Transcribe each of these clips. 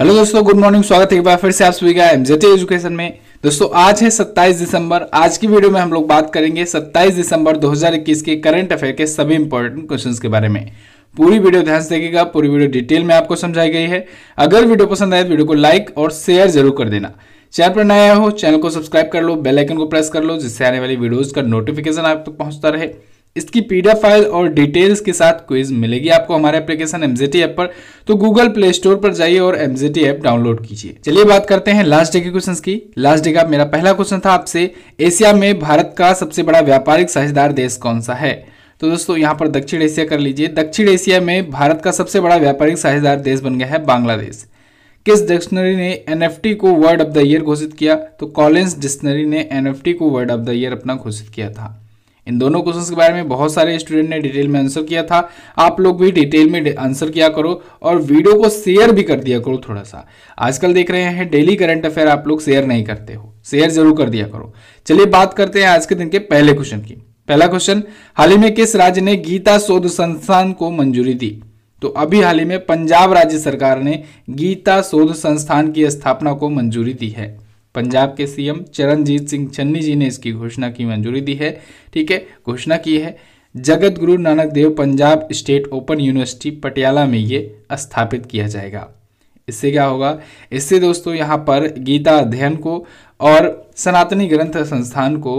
hello दोस्तों good morning स्वागत है एक बार फिर से आप सभी का एमजेटी एजुकेशन में दोस्तों आज है 27 दिसंबर आज की वीडियो में हम लोग बात करेंगे 27 दिसंबर 2021 के करंट अफेयर के सभी इंपॉर्टेंट क्वेश्चंस के बारे में पूरी वीडियो ध्यान से देखिएगा पूरी वीडियो डिटेल में आपको समझाई गई है अगर वीडियो पसंद आए तो वीडियो को लाइक और शेयर जरूर कर देना चैनल पर नया हो चैनल को सब्सक्राइब कर लो बेलाइकन को प्रेस कर लो जिससे आने वाली वीडियोज का नोटिफिकेशन आप तक तो पहुंचता रहे इसकी पीडीएफ फाइल और डिटेल्स के साथ क्विज मिलेगी आपको हमारे एप्लीकेशन एमजेटी ऐप पर तो गूगल प्ले स्टोर पर जाइए और एमजेटी ऐप डाउनलोड कीजिए चलिए बात करते हैं लास्ट डे के क्वेश्चन की लास्ट डे का मेरा पहला क्वेश्चन था आपसे एशिया में भारत का सबसे बड़ा व्यापारिक साझेदार देश कौन सा है तो दोस्तों यहाँ पर दक्षिण एशिया कर लीजिए दक्षिण एशिया में भारत का सबसे बड़ा व्यापारिक साझेदार देश बन गया है बांग्लादेश किस डिक्शनरी ने एन को वर्ड ऑफ द ईयर घोषित किया तो कॉलेंस डिक्शनरी ने एन को वर्ड ऑफ द ईयर अपना घोषित किया था इन दोनों क्वेश्चन के बारे में बहुत सारे स्टूडेंट ने डिटेल में आंसर किया था आप लोग भी डिटेल में आंसर किया करो और वीडियो को शेयर भी कर दिया करो थोड़ा सा आजकल देख रहे हैं डेली करंट अफेयर आप लोग शेयर नहीं करते हो शेयर जरूर कर दिया करो चलिए बात करते हैं आज के दिन के पहले क्वेश्चन की पहला क्वेश्चन हाल ही में किस राज्य ने गीता शोध संस्थान को मंजूरी दी तो अभी हाल ही में पंजाब राज्य सरकार ने गीता शोध संस्थान की स्थापना को मंजूरी दी है पंजाब के सीएम चरणजीत सिंह चन्नी जी ने इसकी घोषणा की मंजूरी दी है ठीक है घोषणा की है Jagat Guru Nanak Dev Punjab state open university Patiala में ये स्थापित किया जाएगा इससे क्या होगा इससे दोस्तों यहाँ पर गीता अध्ययन को और सनातनी ग्रंथ संस्थान को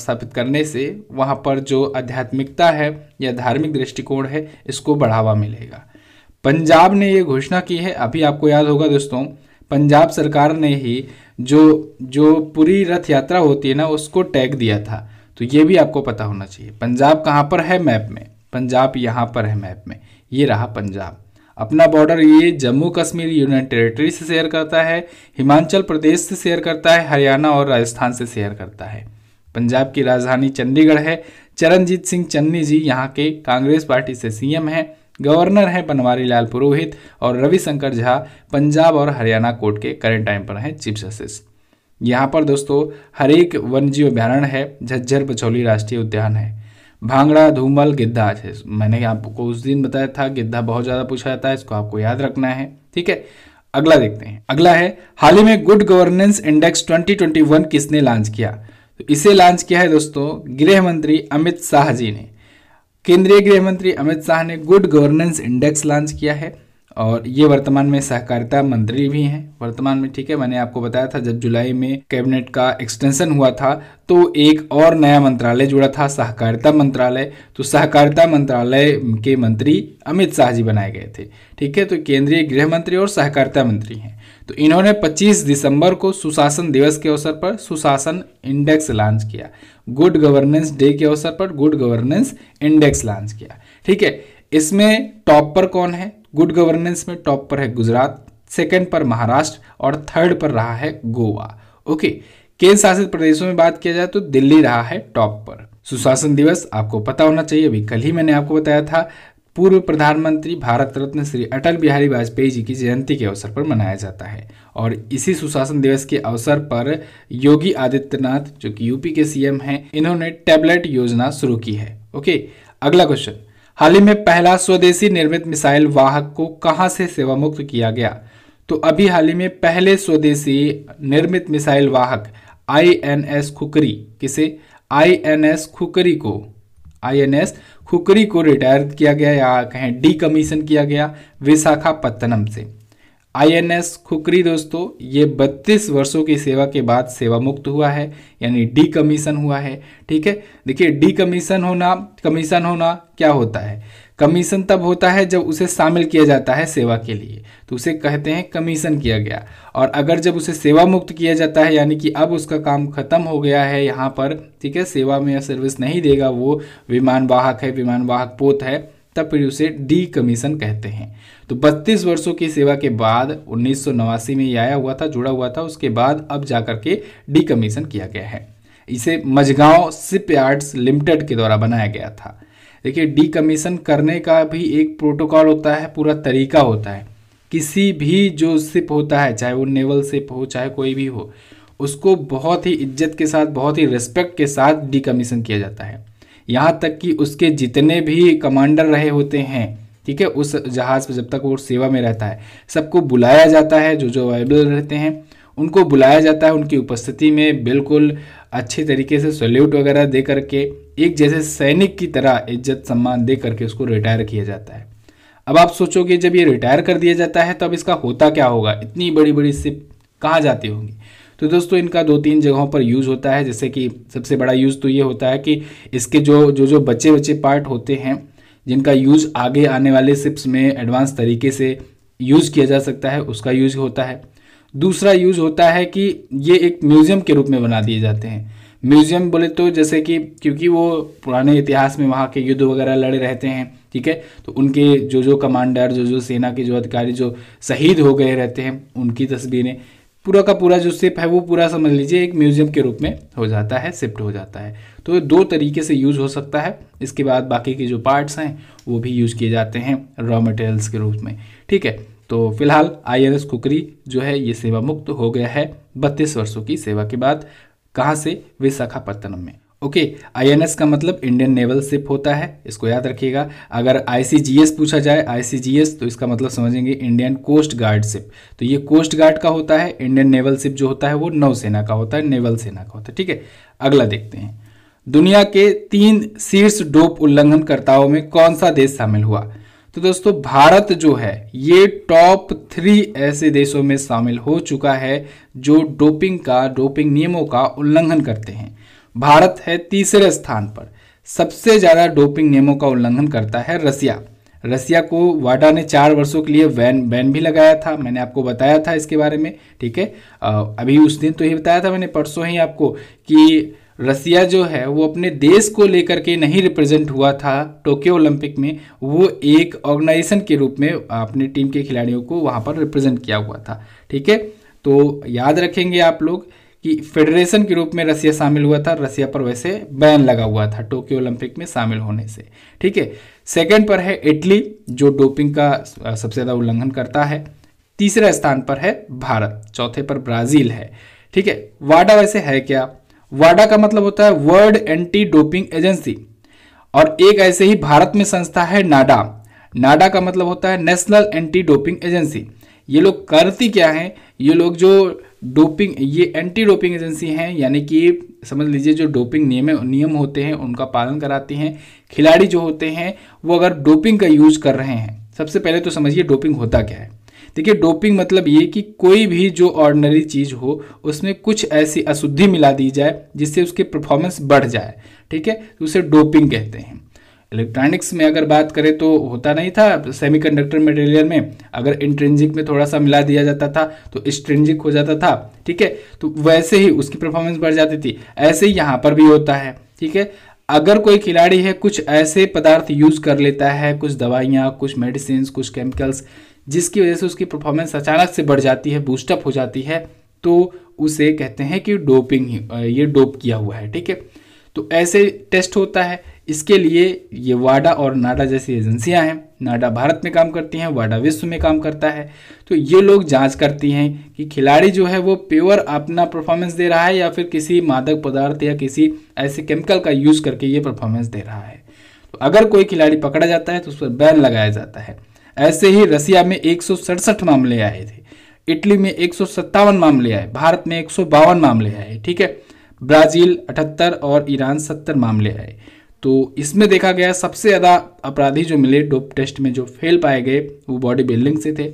स्थापित करने से वहाँ पर जो आध्यात्मिकता है या धार्मिक दृष्टिकोण है इसको बढ़ावा मिलेगा पंजाब ने ये घोषणा की है अभी आपको याद होगा दोस्तों पंजाब सरकार ने ही जो जो पूरी रथ यात्रा होती है ना उसको टैग दिया था तो ये भी आपको पता होना चाहिए पंजाब कहाँ पर है मैप में पंजाब यहाँ पर है मैप में ये रहा पंजाब अपना बॉर्डर ये जम्मू कश्मीर यूनियन टेरिटरी से शेयर करता है हिमाचल प्रदेश से शेयर करता है हरियाणा और राजस्थान से शेयर करता है पंजाब की राजधानी चंडीगढ़ है चरणजीत सिंह चन्नी जी यहाँ के कांग्रेस पार्टी से सीएम हैं गवर्नर हैं बनवारी लाल पुरोहित और रविशंकर झा पंजाब और हरियाणा कोर्ट के करंट टाइम पर हैं चीफ जस्टिस यहाँ पर दोस्तों हरेक वन्यजीव अभ्यारण्य है झज्जर पछौली राष्ट्रीय उद्यान है भांगड़ा धूमल गिद्धा मैंने आपको उस दिन बताया था गिद्धा बहुत ज़्यादा पूछा जाता है इसको आपको याद रखना है ठीक है अगला देखते हैं अगला है हाल ही में गुड गवर्नेंस इंडेक्स 2021 किसने लॉन्च किया तो इसे लॉन्च किया है दोस्तों गृह मंत्री अमित शाह जी ने केंद्रीय गृह मंत्री अमित शाह ने गुड गवर्नेंस इंडेक्स लॉन्च किया है और ये वर्तमान में सहकारिता मंत्री भी हैं वर्तमान में ठीक है मैंने आपको बताया था जब जुलाई में कैबिनेट का एक्सटेंशन हुआ था तो एक और नया मंत्रालय जुड़ा था सहकारिता मंत्रालय तो सहकारिता मंत्रालय के मंत्री अमित शाह जी बनाए गए थे ठीक है तो केंद्रीय गृह मंत्री और सहकारिता मंत्री हैं तो इन्होंने 25 दिसंबर को सुशासन दिवस के अवसर पर सुशासन इंडेक्स लॉन्च किया गुड गवर्नेंस डे के अवसर पर गुड गवर्नेंस इंडेक्स लॉन्च किया ठीक है इसमें टॉप पर कौन है गुड गवर्नेंस में टॉप पर है गुजरात सेकंड पर महाराष्ट्र और थर्ड पर रहा है गोवा ओके केंद्र शासित प्रदेशों में बात किया जाए तो दिल्ली रहा है टॉप पर सुशासन दिवस आपको पता होना चाहिए अभी कल ही मैंने आपको बताया था पूर्व प्रधानमंत्री भारत रत्न श्री अटल बिहारी वाजपेयी जी की जयंती के अवसर पर मनाया जाता है और इसी सुशासन दिवस के अवसर पर योगी आदित्यनाथ जो कि यूपी के सीएम हैं इन्होंने टैबलेट योजना शुरू की है ओके अगला क्वेश्चन हाल ही में पहला स्वदेशी निर्मित मिसाइल वाहक को कहां से सेवा मुक्त किया गया तो अभी हाल ही में पहले स्वदेशी निर्मित मिसाइल वाहक आईएनएस खुकरी किसे आईएनएस खुकरी को आईएनएस खुकरी को रिटायर किया गया या कहें डी कमीशन किया गया विशाखापत्तनम से आईएनएस खुकरी दोस्तों ये 32 वर्षों की सेवा के बाद सेवा मुक्त हुआ है यानी डी कमीशन हुआ है ठीक है देखिए डी कमीशन होना कमीशन होना क्या होता है कमीशन तब होता है जब उसे शामिल किया जाता है सेवा के लिए तो उसे कहते हैं कमीशन किया गया और अगर जब उसे सेवा मुक्त किया जाता है यानी कि अब उसका काम खत्म हो गया है यहाँ पर ठीक है सेवा में या सर्विस नहीं देगा वो विमान वाहक है विमान वाहक पोत है तब फिर उसे डी कमीशन कहते हैं तो 32 वर्षों की सेवा के बाद उन्नीस में ये आया हुआ था जुड़ा हुआ था उसके बाद अब जा करके डी कमीशन किया गया है इसे मझगांव सिप यार्ड्स लिमिटेड के द्वारा बनाया गया था देखिए डी कमीशन करने का भी एक प्रोटोकॉल होता है पूरा तरीका होता है किसी भी जो सिप होता है चाहे वो नेवल सिप हो चाहे कोई भी हो उसको बहुत ही इज्जत के साथ बहुत ही रिस्पेक्ट के साथ डी कमीशन किया जाता है यहाँ तक कि उसके जितने भी कमांडर रहे होते हैं ठीक है उस जहाज़ पर जब तक वो सेवा में रहता है सबको बुलाया जाता है जो जो अवेलेबल रहते हैं उनको बुलाया जाता है उनकी उपस्थिति में बिल्कुल अच्छे तरीके से सल्यूट वगैरह दे करके एक जैसे सैनिक की तरह इज्जत सम्मान दे करके उसको रिटायर किया जाता है अब आप सोचोगे जब ये रिटायर कर दिया जाता है तो अब इसका होता क्या होगा इतनी बड़ी बड़ी सिप कहाँ जाती होंगी तो दोस्तों इनका दो तीन जगहों पर यूज़ होता है जैसे कि सबसे बड़ा यूज़ तो ये होता है कि इसके जो जो जो बच्चे बच्चे पार्ट होते हैं जिनका यूज़ आगे आने वाले सिप्स में एडवांस तरीके से यूज़ किया जा सकता है उसका यूज़ होता है दूसरा यूज़ होता है कि ये एक म्यूज़ियम के रूप में बना दिए जाते हैं म्यूज़ियम बोले तो जैसे कि क्योंकि वो पुराने इतिहास में वहाँ के युद्ध वगैरह लड़े रहते हैं ठीक है तो उनके जो जो कमांडर जो जो सेना के जो अधिकारी जो शहीद हो गए रहते हैं उनकी तस्वीरें पूरा का पूरा जो सिप है वो पूरा समझ लीजिए एक म्यूजियम के रूप में हो जाता है शिफ्ट हो जाता है तो दो तरीके से यूज़ हो सकता है इसके बाद बाकी के जो पार्ट्स हैं वो भी यूज़ किए जाते हैं रॉ मटेरियल्स के रूप में ठीक है तो फिलहाल आई कुकरी जो है ये सेवा मुक्त हो गया है बत्तीस वर्षों की सेवा के बाद कहाँ से विशाखापत्तनम में ओके आईएनएस का मतलब इंडियन नेवल शिप होता है इसको याद रखिएगा अगर आईसीजीएस पूछा जाए आईसीजीएस तो इसका मतलब समझेंगे इंडियन कोस्ट गार्ड शिप तो ये कोस्ट गार्ड का होता है इंडियन नेवल शिप जो होता है वो नौसेना का होता है नेवल सेना का होता है ठीक है अगला देखते हैं दुनिया के तीन शीर्ष डोप उल्लंघनकर्ताओं में कौन सा देश शामिल हुआ तो दोस्तों भारत जो है ये टॉप थ्री ऐसे देशों में शामिल हो चुका है जो डोपिंग का डोपिंग नियमों का उल्लंघन करते हैं भारत है तीसरे स्थान पर सबसे ज़्यादा डोपिंग नियमों का उल्लंघन करता है रसिया रसिया को वाडा ने चार वर्षों के लिए वैन बैन भी लगाया था मैंने आपको बताया था इसके बारे में ठीक है अभी उस दिन तो ये बताया था मैंने परसों ही आपको कि रसिया जो है वो अपने देश को लेकर के नहीं रिप्रेजेंट हुआ था टोक्यो ओलंपिक में वो एक ऑर्गेनाइजेशन के रूप में अपनी टीम के खिलाड़ियों को वहाँ पर रिप्रेजेंट किया हुआ था ठीक है तो याद रखेंगे आप लोग कि फेडरेशन के रूप में रसिया शामिल हुआ था रसिया पर वैसे बैन लगा हुआ था टोक्यो ओलंपिक में शामिल होने से ठीक है सेकंड पर है इटली जो डोपिंग का सबसे ज़्यादा उल्लंघन करता है तीसरे स्थान पर है भारत चौथे पर ब्राज़ील है ठीक है वाडा वैसे है क्या वाडा का मतलब होता है वर्ल्ड एंटी डोपिंग एजेंसी और एक ऐसे ही भारत में संस्था है नाडा नाडा का मतलब होता है नेशनल एंटी डोपिंग एजेंसी ये लोग करती क्या है ये लोग जो डोपिंग ये एंटी डोपिंग एजेंसी हैं यानी कि समझ लीजिए जो डोपिंग नियम नियम होते हैं उनका पालन कराती हैं खिलाड़ी जो होते हैं वो अगर डोपिंग का यूज़ कर रहे हैं सबसे पहले तो समझिए डोपिंग होता क्या है देखिए डोपिंग मतलब ये कि कोई भी जो ऑर्डनरी चीज़ हो उसमें कुछ ऐसी अशुद्धि मिला दी जाए जिससे उसकी परफॉर्मेंस बढ़ जाए ठीक है उसे डोपिंग कहते हैं इलेक्ट्रॉनिक्स में अगर बात करें तो होता नहीं था सेमीकंडक्टर मटेरियल में अगर इंट्रेंजिक में थोड़ा सा मिला दिया जाता था तो स्ट्रेंजिक हो जाता था ठीक है तो वैसे ही उसकी परफॉर्मेंस बढ़ जाती थी ऐसे ही यहाँ पर भी होता है ठीक है अगर कोई खिलाड़ी है कुछ ऐसे पदार्थ यूज कर लेता है कुछ दवाइयाँ कुछ मेडिसिन कुछ केमिकल्स जिसकी वजह से उसकी परफॉर्मेंस अचानक से बढ़ जाती है बूस्टअप हो जाती है तो उसे कहते हैं कि डोपिंग ये डोप किया हुआ है ठीक है तो ऐसे टेस्ट होता है इसके लिए ये वाडा और नाडा जैसी एजेंसियां हैं नाडा भारत में काम करती हैं वाडा विश्व में काम करता है तो ये लोग जांच करती हैं कि खिलाड़ी जो है वो प्योर अपना परफॉर्मेंस दे रहा है या फिर किसी मादक पदार्थ या किसी ऐसे केमिकल का यूज़ करके ये परफॉर्मेंस दे रहा है तो अगर कोई खिलाड़ी पकड़ा जाता है तो उस पर बैन लगाया जाता है ऐसे ही रसिया में एक मामले आए थे इटली में एक मामले आए भारत में एक मामले आए ठीक है ब्राज़ील अठहत्तर और ईरान सत्तर मामले आए तो इसमें देखा गया सबसे ज़्यादा अपराधी जो मिले डोप टेस्ट में जो फेल पाए गए वो बॉडी बिल्डिंग से थे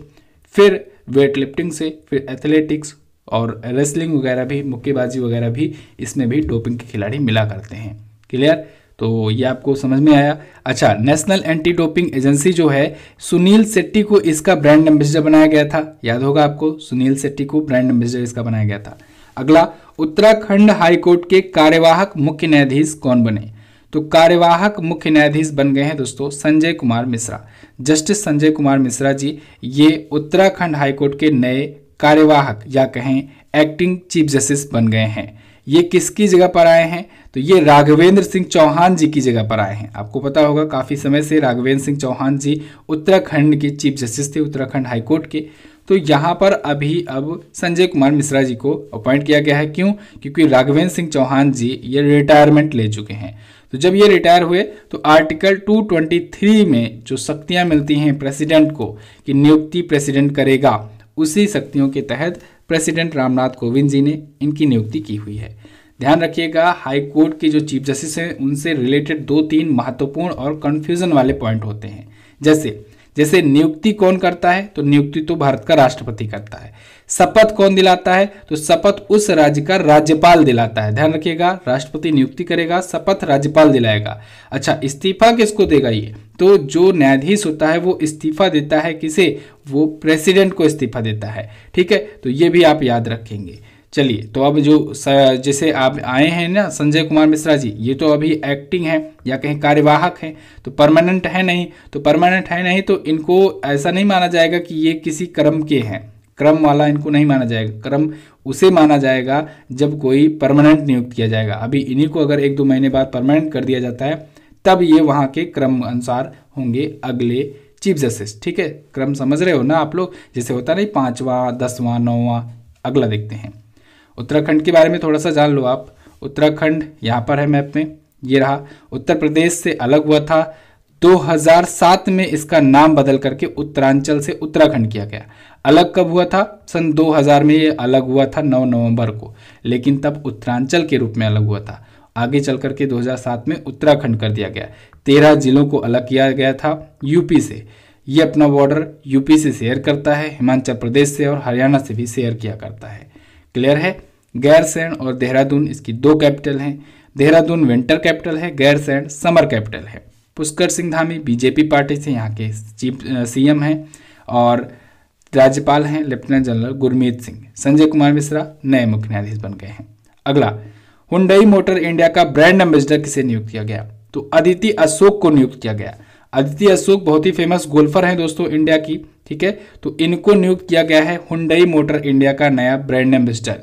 फिर वेट लिफ्टिंग से फिर एथलेटिक्स और रेसलिंग वगैरह भी मुक्केबाजी वगैरह भी इसमें भी डोपिंग के खिलाड़ी मिला करते हैं क्लियर तो ये आपको समझ में आया अच्छा नेशनल एंटी डोपिंग एजेंसी जो है सुनील सेट्टी को इसका ब्रांड एम्बेसडर बनाया गया था याद होगा आपको सुनील सेट्टी को ब्रांड एम्बेसडर इसका बनाया गया था अगला उत्तराखंड हाईकोर्ट के कार्यवाहक मुख्य न्यायाधीश कौन बने तो कार्यवाहक मुख्य न्यायाधीश बन गए हैं दोस्तों संजय कुमार मिश्रा जस्टिस संजय कुमार मिश्रा जी ये उत्तराखंड हाईकोर्ट के नए कार्यवाहक या कहें एक्टिंग चीफ जस्टिस बन गए हैं ये किसकी जगह पर आए हैं तो ये राघवेंद्र सिंह चौहान जी की जगह पर आए हैं आपको पता होगा काफ़ी समय से राघवेंद्र सिंह चौहान जी उत्तराखंड के चीफ जस्टिस थे उत्तराखंड हाईकोर्ट के तो यहाँ पर अभी अब संजय कुमार मिश्रा जी को अपॉइंट किया गया है क्यों क्योंकि राघवेंद्र सिंह चौहान जी ये रिटायरमेंट ले चुके हैं तो जब ये रिटायर हुए तो आर्टिकल 223 में जो शक्तियां मिलती हैं प्रेसिडेंट को कि नियुक्ति प्रेसिडेंट करेगा उसी शक्तियों के तहत प्रेसिडेंट रामनाथ कोविंद जी ने इनकी नियुक्ति की हुई है ध्यान रखिएगा हाई कोर्ट के जो चीफ जस्टिस हैं उनसे रिलेटेड दो तीन महत्वपूर्ण और कन्फ्यूजन वाले पॉइंट होते हैं जैसे जैसे नियुक्ति कौन करता है तो नियुक्ति तो भारत का राष्ट्रपति करता है शपथ कौन दिलाता है तो शपथ उस राज्य का राज्यपाल दिलाता है ध्यान रखिएगा राष्ट्रपति नियुक्ति करेगा शपथ राज्यपाल दिलाएगा अच्छा इस्तीफा किसको देगा ये तो जो न्यायाधीश होता है वो इस्तीफा देता है किसे वो प्रेसिडेंट को इस्तीफा देता है ठीक है तो ये भी आप याद रखेंगे चलिए तो अब जो जैसे आप आए हैं ना संजय कुमार मिश्रा जी ये तो अभी एक्टिंग है या कहीं कार्यवाहक है तो परमानेंट है नहीं तो परमानेंट है नहीं तो इनको ऐसा नहीं माना जाएगा कि ये किसी क्रम के हैं क्रम वाला इनको नहीं माना जाएगा क्रम उसे माना जाएगा जब कोई परमानेंट नियुक्त किया जाएगा अभी इन्हीं को अगर एक दो महीने बाद परमानेंट कर दिया जाता है तब ये वहाँ के क्रम अनुसार होंगे अगले चीफ जस्टिस ठीक है क्रम समझ रहे हो ना आप लोग जैसे होता नहीं पाँचवा दसवां नौवां अगला देखते हैं उत्तराखंड के बारे में थोड़ा सा जान लो आप उत्तराखंड यहाँ पर है मैप में ये रहा उत्तर प्रदेश से अलग हुआ था 2007 में इसका नाम बदल करके उत्तरांचल से उत्तराखंड किया गया अलग कब हुआ था सन 2000 में ये अलग हुआ था 9 नवंबर को लेकिन तब उत्तरांचल के रूप में अलग हुआ था आगे चल करके 2007 में उत्तराखंड कर दिया गया तेरह जिलों को अलग किया गया था यूपी से ये अपना बॉर्डर यूपी से शेयर करता है हिमाचल प्रदेश से और हरियाणा से भी शेयर किया करता है क्लियर है गैरसैन और देहरादून इसकी दो कैपिटल हैं देहरादून विंटर कैपिटल है गैरसैन समर कैपिटल है पुष्कर सिंह धामी बीजेपी पार्टी से यहाँ के चीफ सी हैं और राज्यपाल हैं लेफ्टिनेंट जनरल गुरमीत सिंह संजय कुमार मिश्रा नए मुख्य न्यायाधीश बन गए हैं अगला हुंडई मोटर इंडिया का ब्रांड एम्बेसडर किसे नियुक्त किया गया तो अदिति अशोक को नियुक्त किया गया अदिति अशोक बहुत ही फेमस गोल्फर हैं दोस्तों इंडिया की ठीक है तो इनको नियुक्त किया गया है हुंडई मोटर इंडिया का नया ब्रांड एम्बेसडर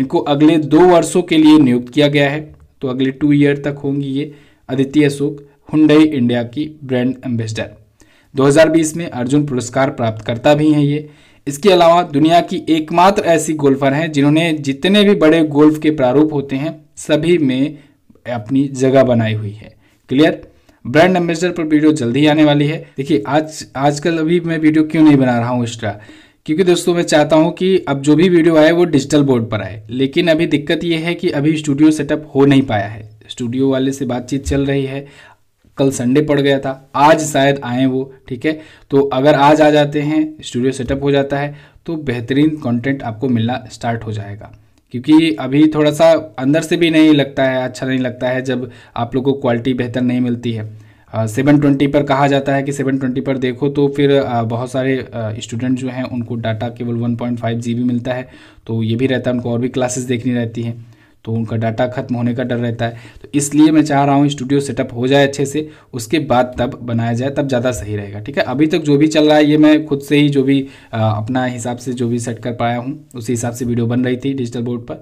इनको अगले दो वर्षों के लिए नियुक्त किया गया है तो अगले टू ईयर तक होंगी ये आदित्य अशोक हुंडई इंडिया की ब्रांड एम्बेसडर 2020 में अर्जुन पुरस्कार प्राप्त करता भी हैं ये इसके अलावा दुनिया की एकमात्र ऐसी गोल्फर हैं जिन्होंने जितने भी बड़े गोल्फ के प्रारूप होते हैं सभी में अपनी जगह बनाई हुई है क्लियर ब्रांड एम्बेसडर पर वीडियो जल्दी ही आने वाली है देखिए आज आजकल अभी मैं वीडियो क्यों नहीं बना रहा हूँ एक्स्ट्रा क्योंकि दोस्तों मैं चाहता हूं कि अब जो भी वीडियो आए वो डिजिटल बोर्ड पर आए लेकिन अभी दिक्कत ये है कि अभी स्टूडियो सेटअप हो नहीं पाया है स्टूडियो वाले से बातचीत चल रही है कल संडे पड़ गया था आज शायद आए वो ठीक है तो अगर आज आ जाते हैं स्टूडियो सेटअप हो जाता है तो बेहतरीन कंटेंट आपको मिलना स्टार्ट हो जाएगा क्योंकि अभी थोड़ा सा अंदर से भी नहीं लगता है अच्छा नहीं लगता है जब आप लोग को क्वालिटी बेहतर नहीं मिलती है सेवन ट्वेंटी पर कहा जाता है कि सेवन ट्वेंटी पर देखो तो फिर बहुत सारे स्टूडेंट जो हैं उनको डाटा केवल one point five G B मिलता है तो ये भी रहता है उनको और भी क्लासेस देखनी रहती हैं तो उनका डाटा खत्म होने का डर रहता है तो इसलिए मैं चाह रहा हूँ स्टूडियो सेटअप हो जाए अच्छे से उसके बाद तब बनाया जाए तब ज़्यादा सही रहेगा ठीक है अभी तक जो भी चल रहा है ये मैं खुद से ही जो भी आ, अपना हिसाब से जो भी सेट कर पाया हूँ उसी हिसाब से वीडियो बन रही थी डिजिटल बोर्ड पर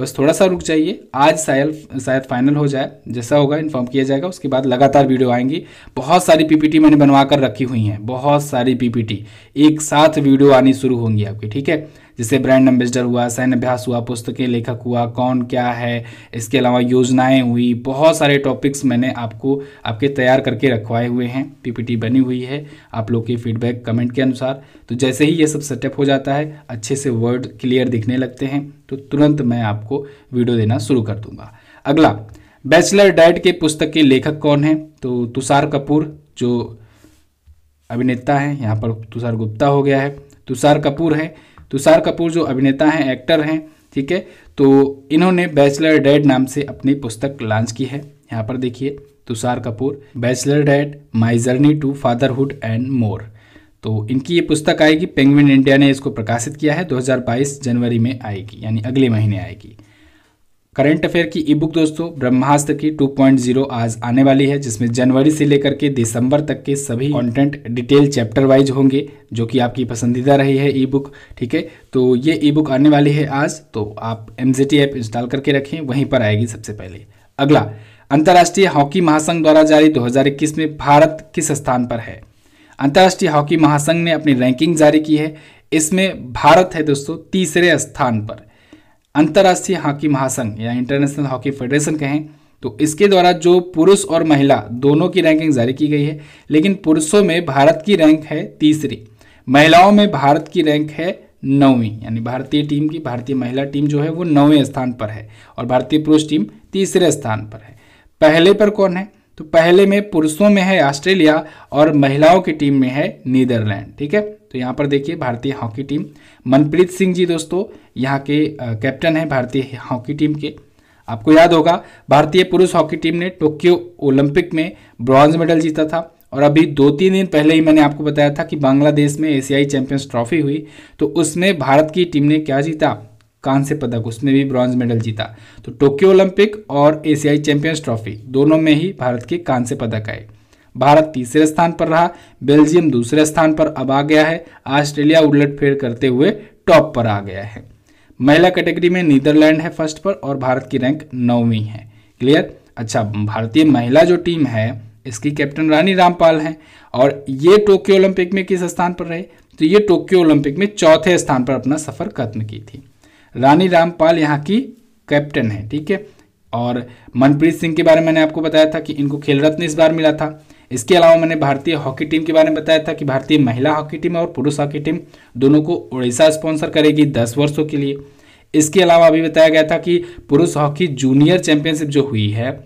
बस थोड़ा सा रुक जाइए आज शायद शायद फाइनल हो जाए जैसा होगा इन्फॉर्म किया जाएगा उसके बाद लगातार वीडियो आएंगी बहुत सारी पीपीटी मैंने बनवा कर रखी हुई हैं बहुत सारी पीपीटी एक साथ वीडियो आनी शुरू होंगी आपकी ठीक है जैसे ब्रांड एम्बेसडर हुआ सैन्य अभ्यास हुआ पुस्तकें लेखक हुआ कौन क्या है इसके अलावा योजनाएं हुई बहुत सारे टॉपिक्स मैंने आपको आपके तैयार करके रखवाए हुए हैं पीपीटी बनी हुई है आप लोग के फीडबैक कमेंट के अनुसार तो जैसे ही ये सब सेटअप हो जाता है अच्छे से वर्ड क्लियर दिखने लगते हैं तो तुरंत मैं आपको वीडियो देना शुरू कर दूंगा अगला बैचलर डाइट के पुस्तक के लेखक कौन हैं तो तुषार कपूर जो अभिनेता हैं यहाँ पर तुषार गुप्ता हो गया है तुषार कपूर है तुषार कपूर जो अभिनेता हैं एक्टर हैं ठीक है तो इन्होंने बैचलर डैड नाम से अपनी पुस्तक लॉन्च की है यहाँ पर देखिए Tushar Kapoor bachelor dad my journey to fatherhood and more तो इनकी ये पुस्तक आएगी पेंगविन इंडिया ने इसको प्रकाशित किया है 2022 जनवरी में आएगी यानी अगले महीने आएगी करंट अफेयर की ई बुक दोस्तों ब्रह्मास्त्र की 2.0 आज आने वाली है जिसमें जनवरी से लेकर के दिसंबर तक के सभी कंटेंट डिटेल चैप्टर वाइज होंगे जो कि आपकी पसंदीदा रही है ई बुक ठीक है तो ये ई बुक आने वाली है आज तो आप एम ऐप इंस्टॉल करके रखें वहीं पर आएगी सबसे पहले अगला अंतर्राष्ट्रीय हॉकी महासंघ द्वारा जारी दो में भारत किस स्थान पर है अंतर्राष्ट्रीय हॉकी महासंघ ने अपनी रैंकिंग जारी की है इसमें भारत है दोस्तों तीसरे स्थान पर अंतर्राष्ट्रीय हॉकी महासंघ या इंटरनेशनल हॉकी फेडरेशन कहें तो इसके द्वारा जो पुरुष और महिला दोनों की रैंकिंग जारी की गई है लेकिन पुरुषों में भारत की रैंक है तीसरी महिलाओं में भारत की रैंक है नौवीं यानी भारतीय टीम की भारतीय महिला टीम जो है वो नौवें स्थान पर है और भारतीय पुरुष टीम तीसरे स्थान पर है पहले पर कौन है तो पहले में पुरुषों में है ऑस्ट्रेलिया और महिलाओं की टीम में है नीदरलैंड ठीक है तो यहाँ पर देखिए भारतीय हॉकी टीम मनप्रीत सिंह जी दोस्तों यहाँ के कैप्टन हैं भारतीय हॉकी टीम के आपको याद होगा भारतीय पुरुष हॉकी टीम ने टोक्यो ओलंपिक में ब्रॉन्ज मेडल जीता था और अभी दो तीन दिन पहले ही मैंने आपको बताया था कि बांग्लादेश में एशियाई चैंपियंस ट्रॉफी हुई तो उसमें भारत की टीम ने क्या जीता कांस्य पदक उसमें भी ब्रॉन्ज मेडल जीता तो टोक्यो ओलंपिक और एशियाई चैंपियंस ट्रॉफी दोनों में ही भारत के कांस्य पदक आए भारत तीसरे स्थान पर रहा बेल्जियम दूसरे स्थान पर अब आ गया है ऑस्ट्रेलिया उलट फेर करते हुए टॉप पर आ गया है महिला कैटेगरी में नीदरलैंड है फर्स्ट पर और भारत की रैंक नौवीं है क्लियर अच्छा भारतीय महिला जो टीम है इसकी कैप्टन रानी रामपाल हैं और ये टोक्यो ओलंपिक में किस स्थान पर रहे तो ये टोक्यो ओलंपिक में चौथे स्थान पर अपना सफर खत्म की थी रानी रामपाल यहाँ की कैप्टन है ठीक है और मनप्रीत सिंह के बारे में मैंने आपको बताया था कि इनको खेल रत्न इस बार मिला था इसके अलावा मैंने भारतीय हॉकी टीम के बारे में बताया था कि भारतीय महिला हॉकी टीम और पुरुष हॉकी टीम दोनों को उड़ीसा स्पॉन्सर करेगी दस वर्षों के लिए इसके अलावा अभी बताया गया था कि पुरुष हॉकी जूनियर चैंपियनशिप जो हुई है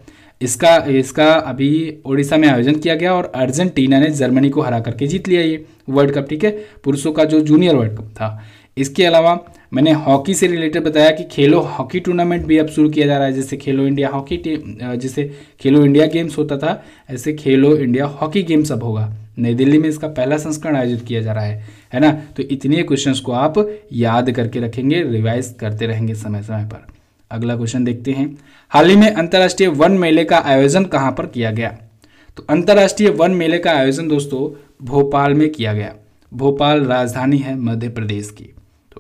इसका इसका अभी ओडिशा में आयोजन किया गया और अर्जेंटीना ने जर्मनी को हरा करके जीत लिया ये वर्ल्ड कप ठीक है पुरुषों का जो जूनियर वर्ल्ड कप था इसके अलावा मैंने हॉकी से रिलेटेड बताया कि खेलो हॉकी टूर्नामेंट भी अब शुरू किया जा रहा है जैसे खेलो इंडिया हॉकी टीम जैसे खेलो इंडिया गेम्स होता था ऐसे खेलो इंडिया हॉकी गेम्स अब होगा नई दिल्ली में इसका पहला संस्करण आयोजित किया जा रहा है है ना तो इतने क्वेश्चंस को आप याद करके रखेंगे रिवाइज करते रहेंगे समय समय पर अगला क्वेश्चन देखते हैं हाल ही में अंतर्राष्ट्रीय वन मेले का आयोजन कहाँ पर किया गया तो अंतर्राष्ट्रीय वन मेले का आयोजन दोस्तों भोपाल में किया गया भोपाल राजधानी है मध्य प्रदेश की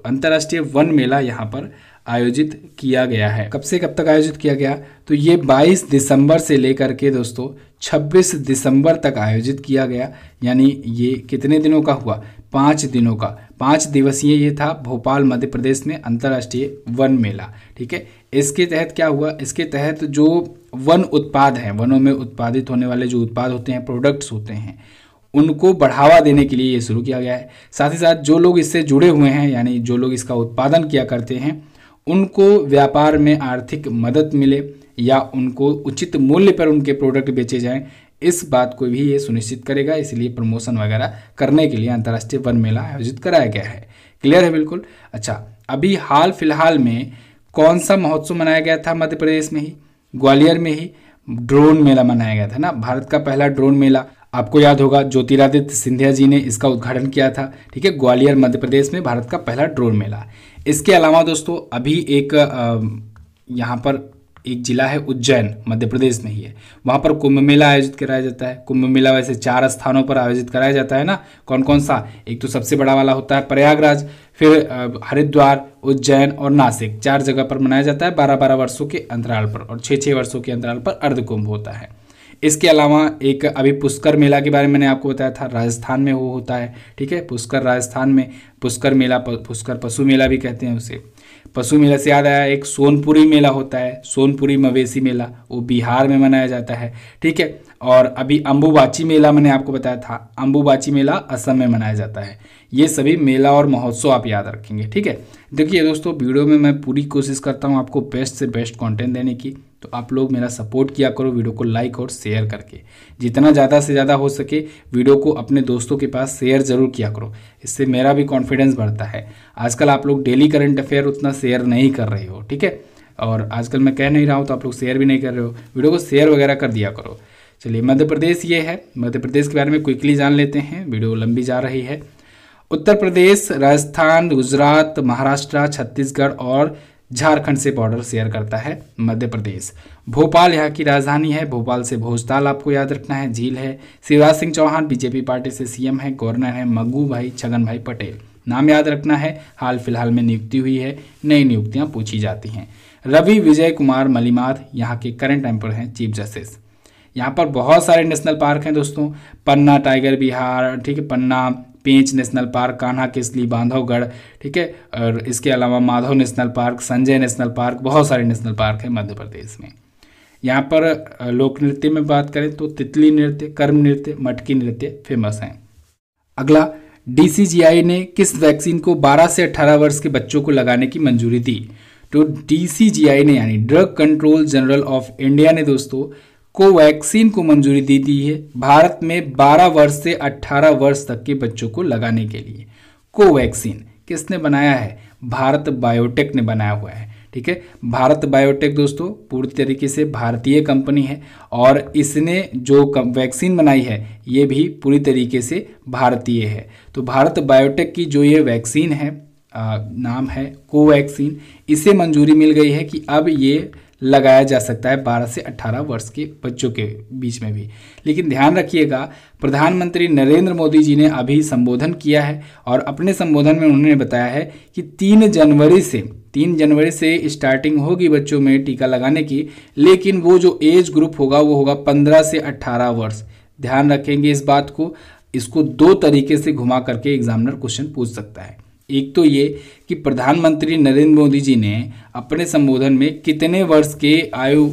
अंतर्राष्ट्रीय वन मेला यहाँ पर आयोजित किया गया है कब से कब तक आयोजित किया गया तो ये 22 दिसंबर से लेकर के दोस्तों 26 दिसंबर तक आयोजित किया गया यानी ये कितने दिनों का हुआ पाँच दिनों का पाँच दिवसीय ये था भोपाल मध्य प्रदेश में अंतर्राष्ट्रीय वन मेला ठीक है इसके तहत क्या हुआ इसके तहत जो वन उत्पाद हैं वनों में उत्पादित होने वाले जो उत्पाद होते हैं प्रोडक्ट्स होते हैं उनको बढ़ावा देने के लिए ये शुरू किया गया है साथ ही साथ जो लोग इससे जुड़े हुए हैं यानी जो लोग इसका उत्पादन किया करते हैं उनको व्यापार में आर्थिक मदद मिले या उनको उचित मूल्य पर उनके प्रोडक्ट बेचे जाएं इस बात को भी ये सुनिश्चित करेगा इसलिए प्रमोशन वगैरह करने के लिए अंतर्राष्ट्रीय वन मेला आयोजित कराया गया है क्लियर है बिल्कुल अच्छा अभी हाल फिलहाल में कौन सा महोत्सव मनाया गया था मध्य प्रदेश में ही ग्वालियर में ही ड्रोन मेला मनाया गया था ना भारत का पहला ड्रोन मेला आपको याद होगा ज्योतिरादित्य सिंधिया जी ने इसका उद्घाटन किया था ठीक है ग्वालियर मध्य प्रदेश में भारत का पहला ड्रोन मेला इसके अलावा दोस्तों अभी एक यहाँ पर एक जिला है उज्जैन मध्य प्रदेश में ही है वहाँ पर कुंभ मेला आयोजित कराया जाता है कुंभ मेला वैसे चार स्थानों पर आयोजित कराया जाता है ना कौन कौन सा एक तो सबसे बड़ा वाला होता है प्रयागराज फिर हरिद्वार उज्जैन और नासिक चार जगह पर मनाया जाता है बारह बारह वर्षों के अंतराल पर और छः छः वर्षों के अंतराल पर अर्ध कुंभ होता है इसके अलावा एक अभी पुष्कर मेला के बारे में मैंने आपको बताया था राजस्थान में वो होता है ठीक है पुष्कर राजस्थान में पुष्कर मेला पुष्कर पशु मेला भी कहते हैं उसे पशु मेला से याद आया एक सोनपुरी मेला होता है सोनपुरी मवेशी मेला वो बिहार में मनाया जाता है ठीक है और अभी अम्बुबाची मेला मैंने आपको बताया था अम्बुबाची मेला असम में मनाया जाता है ये सभी मेला और महोत्सव आप याद रखेंगे ठीक है देखिए दोस्तों वीडियो में मैं पूरी कोशिश करता हूँ आपको बेस्ट से बेस्ट कंटेंट देने की तो आप लोग मेरा सपोर्ट किया करो वीडियो को लाइक और शेयर करके जितना ज़्यादा से ज़्यादा हो सके वीडियो को अपने दोस्तों के पास शेयर ज़रूर किया करो इससे मेरा भी कॉन्फिडेंस बढ़ता है आजकल आप लोग डेली करंट अफेयर उतना शेयर नहीं कर रहे हो ठीक है और आजकल मैं कह नहीं रहा हूँ तो आप लोग शेयर भी नहीं कर रहे हो वीडियो को शेयर वगैरह कर दिया करो चलिए मध्य प्रदेश ये है मध्य प्रदेश के बारे में क्विकली जान लेते हैं वीडियो लंबी जा रही है उत्तर प्रदेश राजस्थान गुजरात महाराष्ट्र छत्तीसगढ़ और झारखंड से बॉर्डर शेयर करता है मध्य प्रदेश भोपाल यहाँ की राजधानी है भोपाल से भोजताल आपको याद रखना है झील है शिवराज सिंह चौहान बीजेपी पार्टी से सीएम है गवर्नर है मगू भाई छगन भाई पटेल नाम याद रखना है हाल फिलहाल में नियुक्ति हुई है नई नियुक्तियां पूछी जाती हैं रवि विजय कुमार मलिमाथ यहाँ के करंट एम्पर हैं चीफ जस्टिस यहाँ पर बहुत सारे नेशनल पार्क हैं दोस्तों पन्ना टाइगर बिहार ठीक है पन्ना पेंच नेशनल पार्क कान्हा किसली बांधवगढ़ ठीक है और इसके अलावा Madhav national park Sanjay national park बहुत सारे नेशनल पार्क हैं मध्य प्रदेश में यहाँ पर लोक नृत्य में बात करें तो तितली नृत्य कर्म नृत्य मटकी नृत्य फेमस हैं अगला डीसीजीआई ने किस वैक्सीन को 12 से 18 वर्ष के बच्चों को लगाने की मंजूरी दी तो डीसीजीआई ने यानी drug control general of India ने दोस्तों कोवैक्सीन को मंजूरी दे दी है भारत में 12 वर्ष से 18 वर्ष तक के बच्चों को लगाने के लिए कोवैक्सीन किसने बनाया है भारत बायोटेक ने बनाया हुआ है ठीक है भारत बायोटेक दोस्तों पूरी तरीके से भारतीय कंपनी है और इसने जो वैक्सीन बनाई है ये भी पूरी तरीके से भारतीय है तो भारत बायोटेक की जो ये वैक्सीन है आ, नाम है कोवैक्सीन इसे मंजूरी मिल गई है कि अब ये लगाया जा सकता है 12 से 18 वर्ष के बच्चों के बीच में भी लेकिन ध्यान रखिएगा प्रधानमंत्री नरेंद्र मोदी जी ने अभी संबोधन किया है और अपने संबोधन में उन्होंने बताया है कि तीन जनवरी से तीन जनवरी से स्टार्टिंग होगी बच्चों में टीका लगाने की लेकिन वो जो एज ग्रुप होगा वो होगा पंद्रह से अट्ठारह वर्ष ध्यान रखेंगे इस बात को इसको दो तरीके से घुमा करके एग्जामिनर क्वेश्चन पूछ सकता है एक तो ये कि प्रधानमंत्री नरेंद्र मोदी जी ने अपने संबोधन में कितने वर्ष के आयु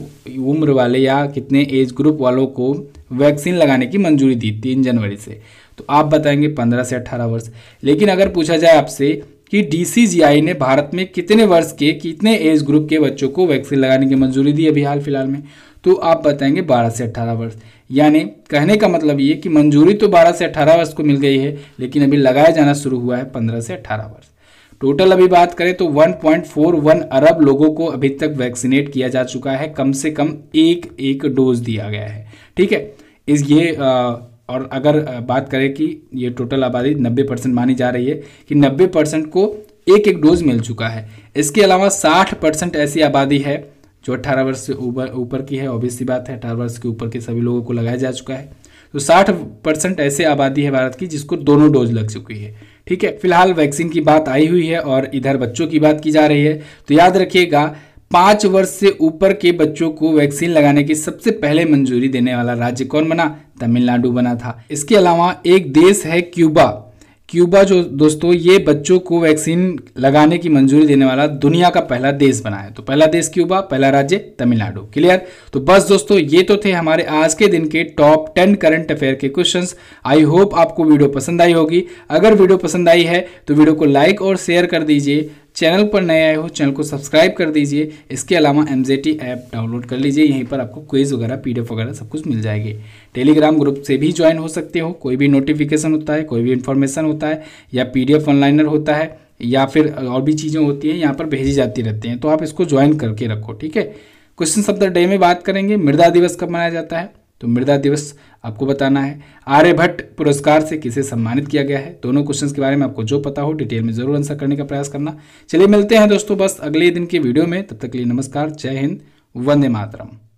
उम्र वाले या कितने एज ग्रुप वालों को वैक्सीन लगाने की मंजूरी दी तीन जनवरी से तो आप बताएंगे पंद्रह से अट्ठारह वर्ष लेकिन अगर पूछा जाए आपसे कि डीसीजीआई ने भारत में कितने वर्ष के कितने एज ग्रुप के बच्चों को वैक्सीन लगाने की मंजूरी दी अभी हाल फिलहाल में तो आप बताएंगे बारह से अट्ठारह वर्ष यानी कहने का मतलब ये कि मंजूरी तो 12 से 18 वर्ष को मिल गई है लेकिन अभी लगाया जाना शुरू हुआ है 15 से 18 वर्ष टोटल अभी बात करें तो 1.41 अरब लोगों को अभी तक वैक्सीनेट किया जा चुका है कम से कम एक एक डोज दिया गया है ठीक है इस ये आ, और अगर बात करें कि ये टोटल आबादी 90 परसेंट मानी जा रही है कि 90 परसेंट को एक एक डोज मिल चुका है इसके अलावा 60 परसेंट ऐसी आबादी है जो अट्ठारह वर्ष से ऊपर की है ऑब्वियस सी बात है अठारह वर्ष के ऊपर के सभी लोगों को लगाया जा चुका है तो 60 परसेंट ऐसे आबादी है भारत की जिसको दोनों डोज लग चुकी है ठीक है फिलहाल वैक्सीन की बात आई हुई है और इधर बच्चों की बात की जा रही है तो याद रखिएगा पांच वर्ष से ऊपर के बच्चों को वैक्सीन लगाने की सबसे पहले मंजूरी देने वाला राज्य कौन बना तमिलनाडु बना था इसके अलावा एक देश है क्यूबा क्यूबा जो दोस्तों ये बच्चों को वैक्सीन लगाने की मंजूरी देने वाला दुनिया का पहला देश बना है तो पहला देश क्यूबा पहला राज्य तमिलनाडु क्लियर तो बस दोस्तों ये तो थे हमारे आज के दिन के टॉप टेन करंट अफेयर के क्वेश्चंस आई होप आपको वीडियो पसंद आई होगी अगर वीडियो पसंद आई है तो वीडियो को लाइक और शेयर कर दीजिए चैनल पर नए आए हो चैनल को सब्सक्राइब कर दीजिए इसके अलावा एम ऐप डाउनलोड कर लीजिए यहीं पर आपको क्विज़ वगैरह पी वगैरह सब कुछ मिल जाएगी टेलीग्राम ग्रुप से भी ज्वाइन हो सकते हो कोई भी नोटिफिकेशन होता है कोई भी इन्फॉर्मेशन होता है या पी ऑनलाइनर होता है या फिर और भी चीज़ें होती हैं यहाँ पर भेजी जाती रहती हैं तो आप इसको ज्वाइन करके रखो ठीक है क्वेश्चन द डे में बात करेंगे मृदा दिवस कब मनाया जाता है तो मृदा दिवस आपको बताना है आर्यभट्ट पुरस्कार से किसे सम्मानित किया गया है दोनों क्वेश्चंस के बारे में आपको जो पता हो डिटेल में जरूर आंसर करने का प्रयास करना चलिए मिलते हैं दोस्तों बस अगले दिन के वीडियो में तब तक के लिए नमस्कार जय हिंद वंदे मातरम